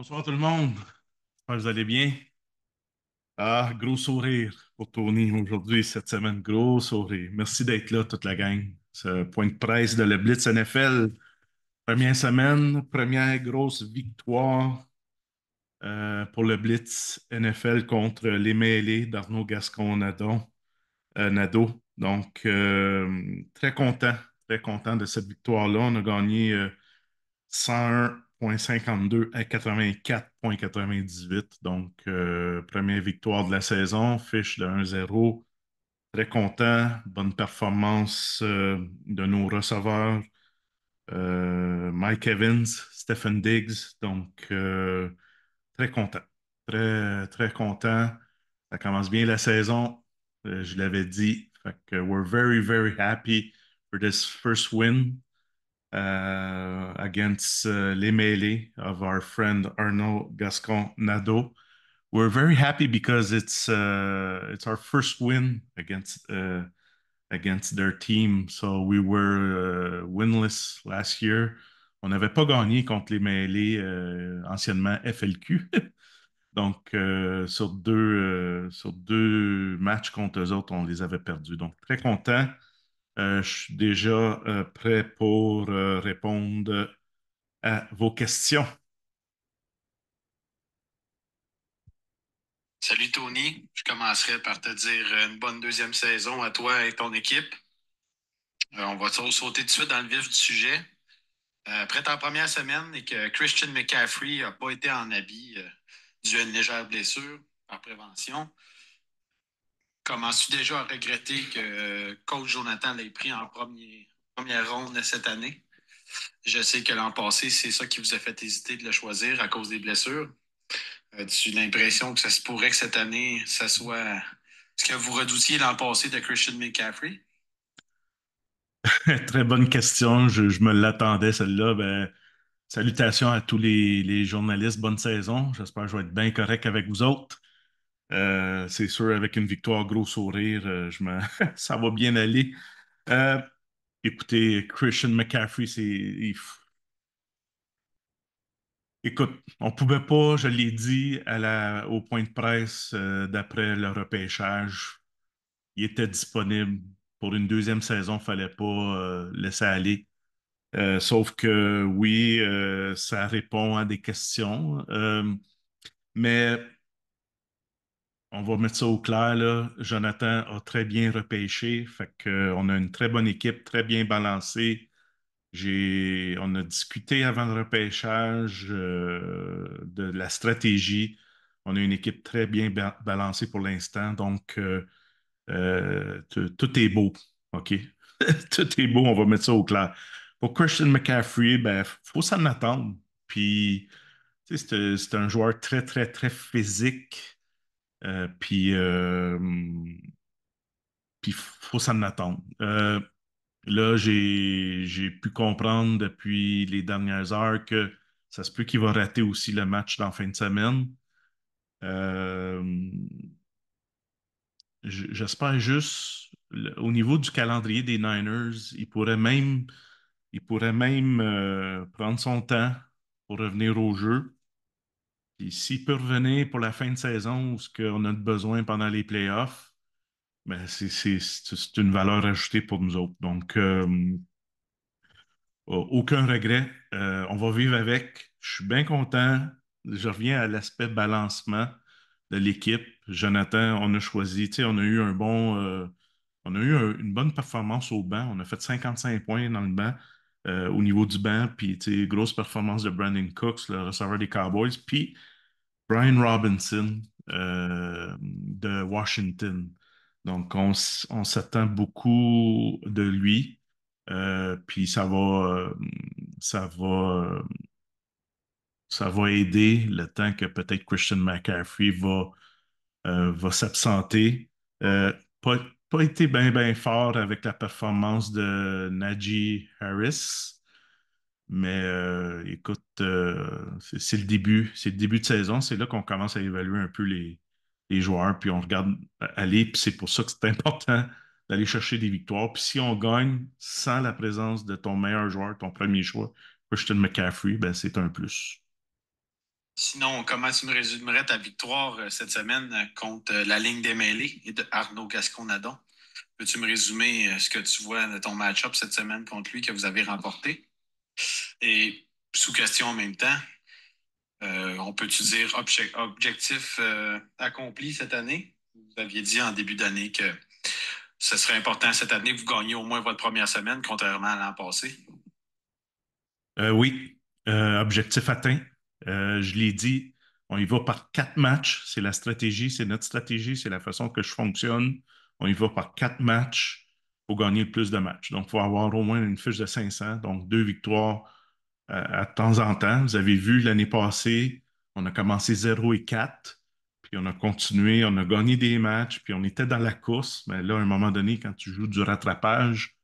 Bonsoir tout le monde. J'espère que vous allez bien. Ah, gros sourire pour Tony aujourd'hui, cette semaine. Gros sourire. Merci d'être là, toute la gang. Ce point de presse de le Blitz NFL. Première semaine, première grosse victoire euh, pour le Blitz NFL contre les mêlés d'Arnaud gascon euh, nado Donc, euh, très content, très content de cette victoire-là. On a gagné 101 52 à 84,98. Donc, euh, première victoire de la saison, fiche de 1-0. Très content, bonne performance euh, de nos receveurs. Euh, Mike Evans, Stephen Diggs. Donc, très content. Très, très content. Ça commence bien la saison. je l'avais dit. we're very, very happy for this first win. Uh, against uh, Les of our friend Arnaud Gascon Nadeau. We're very happy because it's uh, it's our first win against uh, against their team. So we were uh, winless last year. On n'avait pas gagné contre les Mêlés, euh, anciennement FLQ. Donc, euh, sur, deux, euh, sur deux matchs contre eux autres, on les avait perdus. Donc, très content. Euh, je suis déjà euh, prêt pour euh, répondre à vos questions. Salut Tony, je commencerai par te dire une bonne deuxième saison à toi et ton équipe. on va sauter tout de suite dans le vif du sujet. après ta première semaine et que Christian McCaffrey n'a pas été en habit dû à une légère blessure par prévention, commence déjà à regretter que coach euh, Jonathan l'ait pris en première ronde cette année. Je sais que l'an passé, c'est ça qui vous a fait hésiter de le choisir à cause des blessures. As-tu euh, l'impression que ça se pourrait que cette année, ça soit ce que vous redoutiez l'an passé de Christian McCaffrey? Très bonne question. Je, me l'attendais, celle-là. Ben, salutations à tous les, les journalistes. Bonne saison. J'espère que je vais être bien correct avec vous autres. Euh, c'est sûr, avec une victoire, gros sourire, euh, je me... ça va bien aller. Euh, écoutez, Christian McCaffrey, c'est. Écoute, on pouvait pas, je l'ai dit à la... au point de presse d'après le repêchage, il était disponible pour une deuxième saison, il fallait pas laisser aller. sauf que oui, ça répond à des questions. mais on va mettre ça au clair. Là. Jonathan a très bien repêché. Fait euh, on a une très bonne équipe, très bien balancée. on a discuté avant le repêchage euh, de la stratégie. On a une équipe très bien balancée pour l'instant. Donc, euh, tout est beau. OK? tout est beau. On va mettre ça au clair. Pour Christian McCaffrey, il ben, faut s'en attendre. Puis, c'est un joueur très, très, très physique. Euh, puis, euh, il faut s'en attendre. Euh, là, j'ai pu comprendre depuis les dernières heures que ça se peut qu'il va rater aussi le match dans fin de semaine. J'espère juste, au niveau du calendrier des Niners, il pourrait même, il pourrait même prendre son temps pour revenir au jeu. Puis s'il peut revenir pour la fin de saison ou ce qu'on a besoin pendant les playoffs, ben, c'est une valeur ajoutée pour nous autres. Donc, euh, aucun regret. Euh, on va vivre avec. Je suis bien content. Je reviens à l'aspect balancement de l'équipe. Jonathan, on a choisi, on a eu un bon. Euh, on a eu une bonne performance au banc. On a fait 55 points dans le banc, au niveau du banc. Puis, grosse performance de Brandon Cooks, le receveur des Cowboys. Puis, Brian Robinson euh, de Washington. Donc, on, s'attend beaucoup de lui. Euh, puis ça va, euh, ça va, aider le temps que peut-être Christian McCaffrey va, s'absenter. pas, pas été bien, bien fort avec la performance de Najee Harris. Mais euh, écoute, euh, c'est le début. C'est le début de saison. C'est là qu'on commence à évaluer un peu les, joueurs. Puis on regarde euh, aller. Puis c'est pour ça que c'est important d'aller chercher des victoires. Puis si on gagne sans la présence de ton meilleur joueur, ton premier choix, Christian McCaffrey, ben c'est un plus. Sinon, comment tu me résumerais ta victoire cette semaine contre la ligne des mêlées et de Arnaud Gasconadon? Peux-tu me résumer ce que tu vois de ton match-up cette semaine contre lui que vous avez remporté? Et sous question en même temps, euh, on peut-tu dire objectif euh, accompli cette année? Vous aviez dit en début d'année que ce serait important cette année que vous gagniez au moins votre première semaine, contrairement à l'an passé. Euh, oui, objectif atteint. je l'ai dit, on y va par quatre matchs. C'est la stratégie, c'est notre stratégie, c'est la façon que je fonctionne. On y va par quatre matchs pour gagner le plus de matchs. Donc, il faut avoir au moins une fiche de 500, donc deux victoires euh, à temps en temps. Vous avez vu l'année passée, on a commencé 0 et 4, puis on a continué, on a gagné des matchs, puis on était dans la course. Mais là, à un moment donné, quand tu joues du rattrapage,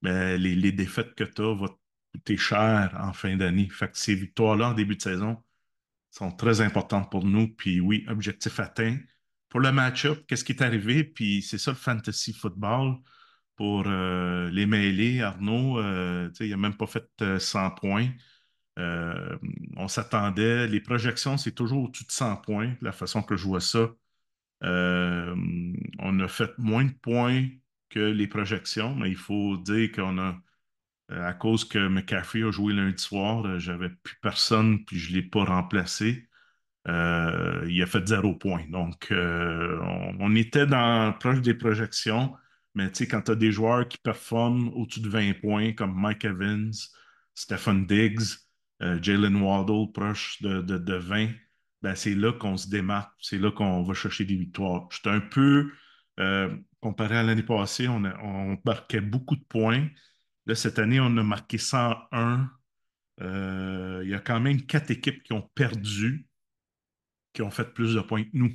ben, les, les, défaites que tu as vont te coûter cher en fin d'année. Fait que ces victoires-là en début de saison sont très importantes pour nous. Puis oui, objectif atteint. Pour le match-up, qu'est-ce qui est arrivé? Puis c'est ça le fantasy football pour euh, les mêlés, Arnaud, euh, il n'a même pas fait 100 euh, points. on s'attendait, les projections, c'est toujours au-dessus de 100 points, la façon que je vois ça. on a fait moins de points que les projections, mais il faut dire qu'on a, à cause que McCaffrey a joué lundi soir, j'avais plus personne, puis je ne l'ai pas remplacé. il a fait zéro point. Donc, on, était dans proche des projections. Mais tu sais, quand tu as des joueurs qui performent au-dessus de 20 points, comme Mike Evans, Stephen Diggs, euh, Jalen Waddle proche de, 20, ben, c'est là qu'on se démarque, c'est là qu'on va chercher des victoires. J'étais un peu, euh, comparé à l'année passée, on, on marquait beaucoup de points. Là, cette année, on a marqué 101. Euh, il y a quand même quatre équipes qui ont perdu, qui ont fait plus de points que nous.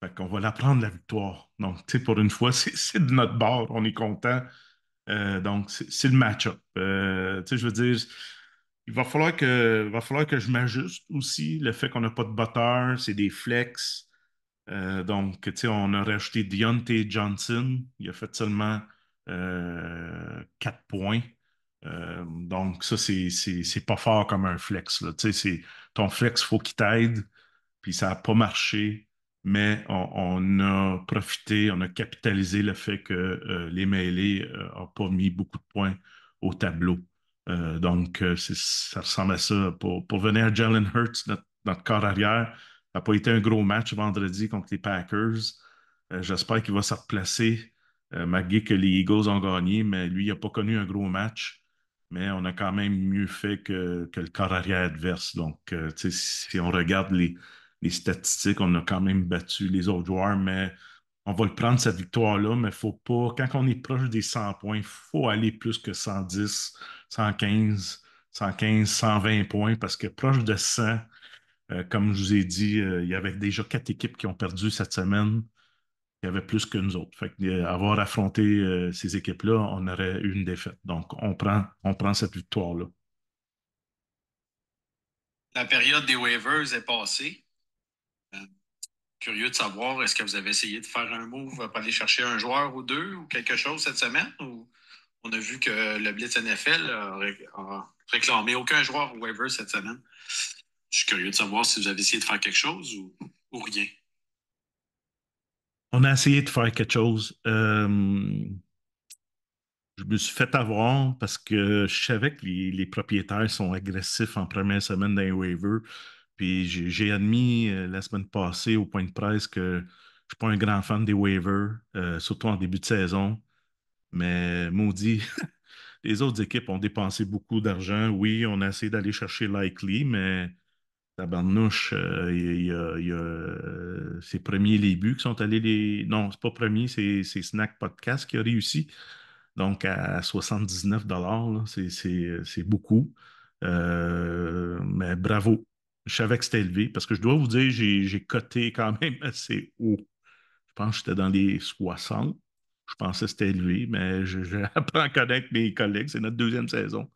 Fait qu'on va la prendre, la victoire. Donc, tu sais, pour une fois, c'est de notre bord, on est content. Euh, donc, c'est le match-up. Euh, tu sais, je veux dire, il va falloir que, va falloir que je m'ajuste aussi. Le fait qu'on n'a pas de batteur, c'est des flex. Euh, donc, tu sais, on a rajouté Deontay Johnson. Il a fait seulement 4 points. donc, ça, c'est pas fort comme un flex. Là. Tu sais, ton flex, faut il faut qu'il t'aide. Puis ça n'a pas marché mais on, a profité, on a capitalisé le fait que euh, les mêlés n'ont euh, pas mis beaucoup de points au tableau. Euh, donc, ça ressemble à ça. Pour, venir à Jalen Hurts, notre, corps arrière, ça n'a pas été un gros match vendredi contre les Packers. J'espère qu'il va se replacer, malgré que les Eagles ont gagné, mais lui, il n'a pas connu un gros match. Mais on a quand même mieux fait que, que le corps arrière adverse. Donc, si on regarde les, les statistiques, on a quand même battu les autres joueurs, mais on va le prendre cette victoire-là, mais faut pas, quand on est proche des 100 points, il faut aller plus que 110, 115, 115, 120 points, parce que proche de 100, euh, comme je vous ai dit, euh, il y avait déjà quatre équipes qui ont perdu cette semaine. Il y avait plus que nous autres. Euh, avoir affronté ces équipes-là, on aurait eu une défaite. Donc, on prend, on prend cette victoire-là. La période des waivers est passée curieux de savoir, est-ce que vous avez essayé de faire un move pour aller chercher un joueur ou deux ou quelque chose cette semaine? on a vu que le Blitz NFL a réclamé aucun joueur ou waiver cette semaine. Je suis curieux de savoir si vous avez essayé de faire quelque chose ou, ou rien. On a essayé de faire quelque chose. Euh, je me suis fait avoir parce que je savais que les propriétaires sont agressifs en première semaine d'un waiver. Puis j'ai admis euh, la semaine passée au point de presse que je ne suis pas un grand fan des waivers, euh, surtout en début de saison. Mais maudit, les autres équipes ont dépensé beaucoup d'argent. Oui, on a essayé d'aller chercher Likely, mais Tabarnouche, euh, il y a, ses premiers les buts qui sont allés les. Non, c'est pas premier, c'est Snack Podcast qui a réussi. Donc à 79 c'est beaucoup. mais bravo je savais que c'était élevé parce que je dois vous dire, j'ai coté quand même assez haut. Je pense que j'étais dans les 60. Je pensais que c'était élevé, mais appris à connaître mes collègues. C'est notre deuxième saison.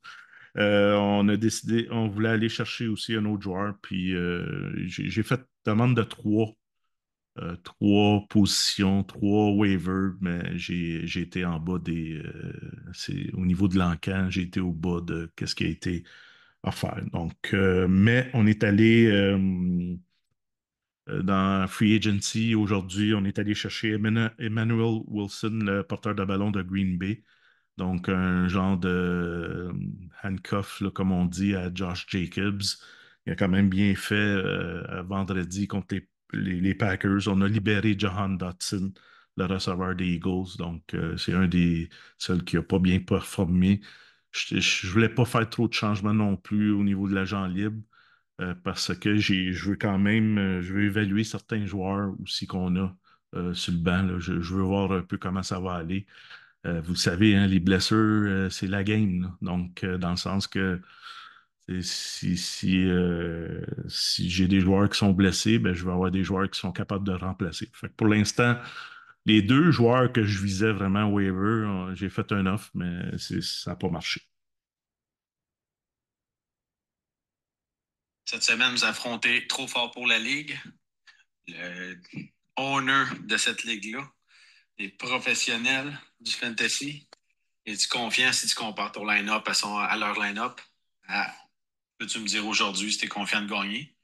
Euh, on a décidé, on voulait aller chercher aussi un autre joueur. Puis euh, j'ai fait demande de trois, euh, trois positions, trois waivers, mais j'ai été en bas des. au niveau de l'encan, j'ai été au bas de ce qui a été donc, euh, mais on est allé euh, euh, dans Free Agency aujourd'hui, on est allé chercher Emmanuel Wilson, le porteur de ballon de Green Bay. Donc, un genre de handcuff, comme on dit, à Josh Jacobs. Il a quand même bien fait vendredi contre les, Packers. On a libéré Johan Dotson, le receveur des Eagles. Donc, c'est un des seuls qui n'a pas bien performé je ne voulais pas faire trop de changements non plus au niveau de l'agent libre euh, parce que je veux quand même euh, je veux évaluer certains joueurs aussi qu'on a euh, sur le banc. Je, veux voir un peu comment ça va aller. vous le savez, hein, les blessures, c'est la game. Donc, dans le sens que si, j'ai des joueurs qui sont blessés, ben, je vais avoir des joueurs qui sont capables de remplacer. pour l'instant, les deux joueurs que je visais vraiment waiver, euh, j'ai fait un off, mais ça n'a pas marché. Cette semaine, vous affrontez trop fort pour la Ligue, le owner de cette Ligue-là, les professionnels du fantasy. Es-tu confiant si tu compares ton line-up à, à leur line-up? Peux-tu me dire aujourd'hui si tu es confiant de gagner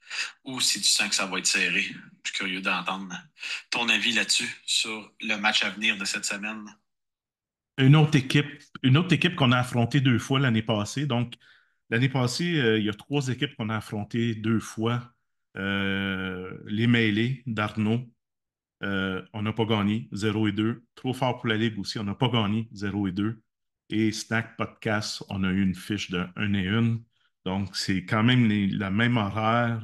ou si tu sens que ça va être serré? Je suis curieux d'entendre ton avis là-dessus, sur le match à venir de cette semaine? Une autre équipe, une autre équipe qu'on a affrontée deux fois l'année passée. Donc, l'année passée, euh, il y a trois équipes qu'on a affrontées deux fois. Euh, les mêlés d'Arnaud, euh, on n'a pas gagné, 0 et 2. Trop fort pour la Ligue aussi, on n'a pas gagné, 0 et 2. Et Snack Podcast, on a eu une fiche de 1 et 1. Donc, c'est quand même la même horaire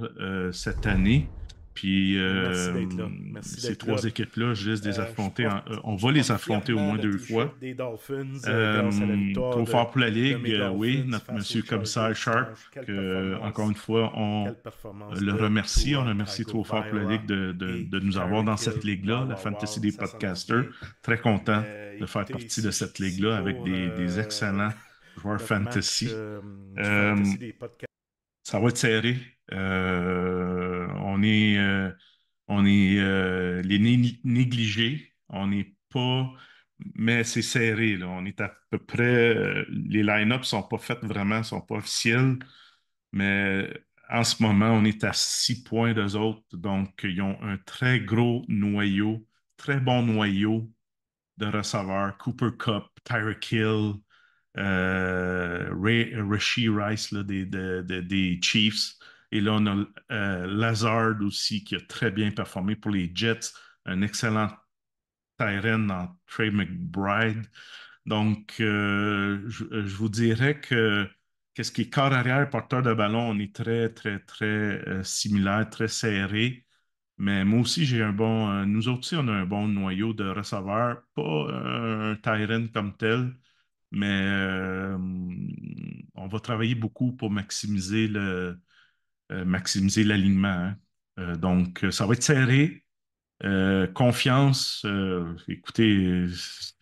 cette année. Puis euh, ces trois équipes-là, je laisse des euh, affronter. Euh, on va les affronter au moins deux fois. trop fort pour la ligue, oui. Notre monsieur commissaire Sharp, encore une fois, on le remercie. On remercie trop fort pour la ligue de, nous avoir dans cette ligue-là, la fantasy des podcasters. Très content de faire partie de cette ligue-là avec des, excellents joueurs fantasy. Ça va être serré. Euh, on est, négligé, euh, on est euh, les On n'est pas. Mais c'est serré. On est à peu près. les line-ups ne sont pas faits vraiment, ne sont pas officiels. Mais en ce moment, on est à six points d'eux autres. Donc, ils ont un très gros noyau, très bon noyau de receveurs. Cooper Cup, Tyra Kill. Euh, Ray, Rice des, Chiefs. Et là, on a euh, Lazard aussi qui a très bien performé pour les Jets. Un excellent Tyren dans Trey McBride. Donc, euh, je, vous dirais que qu'est-ce qui est corps arrière, porteur de ballon, on est très, très, très similaire, très serré. Mais moi aussi, j'ai un bon. nous aussi, on a un bon noyau de receveur pas un Tyren comme tel, mais euh, on va travailler beaucoup pour maximiser le euh, maximiser l'alignement. Hein. Euh, donc, ça va être serré. confiance, écoutez,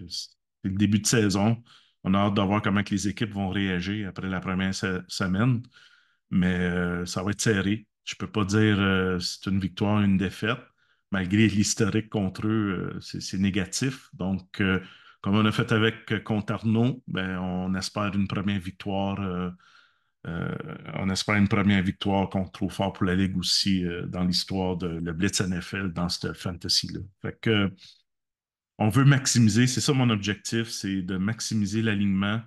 c'est le début de saison. On a hâte de voir comment les équipes vont réagir après la première semaine. Mais ça va être serré. Je ne peux pas dire c'est une victoire, ou une défaite malgré l'historique contre eux, c'est négatif. Donc, comme on a fait avec euh, Contarno, ben, on espère une première victoire. Euh, euh, on espère une première victoire contre Trop Fort pour la Ligue aussi dans l'histoire de le Blitz NFL dans cette fantasy-là. Fait que on veut maximiser, c'est ça mon objectif, c'est de maximiser l'alignement.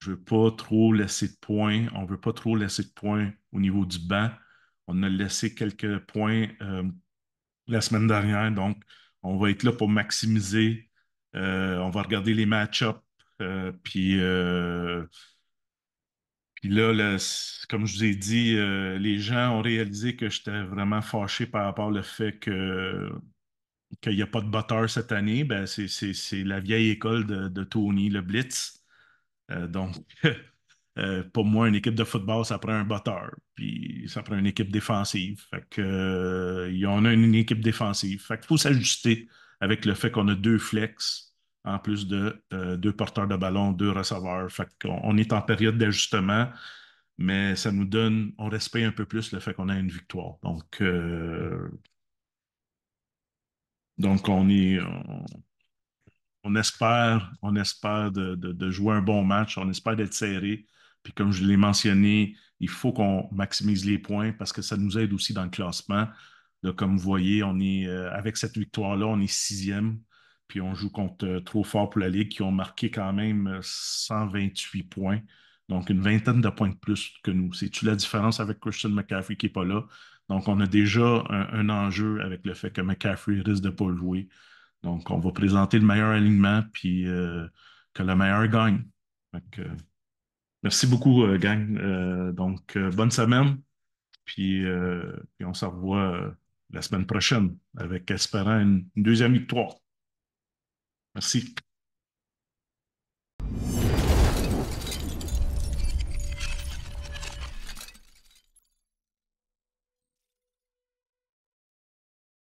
Je ne veux pas trop laisser de points. On ne veut pas trop laisser de points au niveau du banc. On a laissé quelques points la semaine dernière, donc on va être là pour maximiser euh, on va regarder les match-ups. Euh, euh, puis, là, comme je vous ai dit, les gens ont réalisé que j'étais vraiment fâché par rapport au fait que qu'il n'y a pas de batteur cette année, ben, c'est, la vieille école de, Tony, le Blitz. donc, pour moi, une équipe de football, ça prend un batteur, puis ça prend une équipe défensive. Fait que, y en a une, équipe défensive. Fait qu'il faut s'ajuster avec le fait qu'on a deux flex en plus de euh, deux porteurs de ballon, deux receveurs. Fait qu'on on est en période d'ajustement, mais ça nous donne, on respecte un peu plus le fait qu'on a une victoire. Donc, euh, on est. On, espère, on espère de, jouer un bon match, on espère d'être serré. Puis comme je l'ai mentionné, il faut qu'on maximise les points parce que ça nous aide aussi dans le classement comme vous voyez, on est, euh, avec cette victoire-là, on est sixième. Puis on joue contre euh, Trop Fort pour la Ligue, qui ont marqué quand même 128 euh, points. Donc, une vingtaine de points de plus que nous. C'est-tu la différence avec Christian McCaffrey qui n'est pas là? Donc, on a déjà un, enjeu avec le fait que McCaffrey risque de ne pas jouer. Donc, on va présenter le meilleur alignement, puis que le meilleur gagne. merci beaucoup, gang. donc, bonne semaine, puis on se revoit la semaine prochaine avec espérant une deuxième victoire. Merci.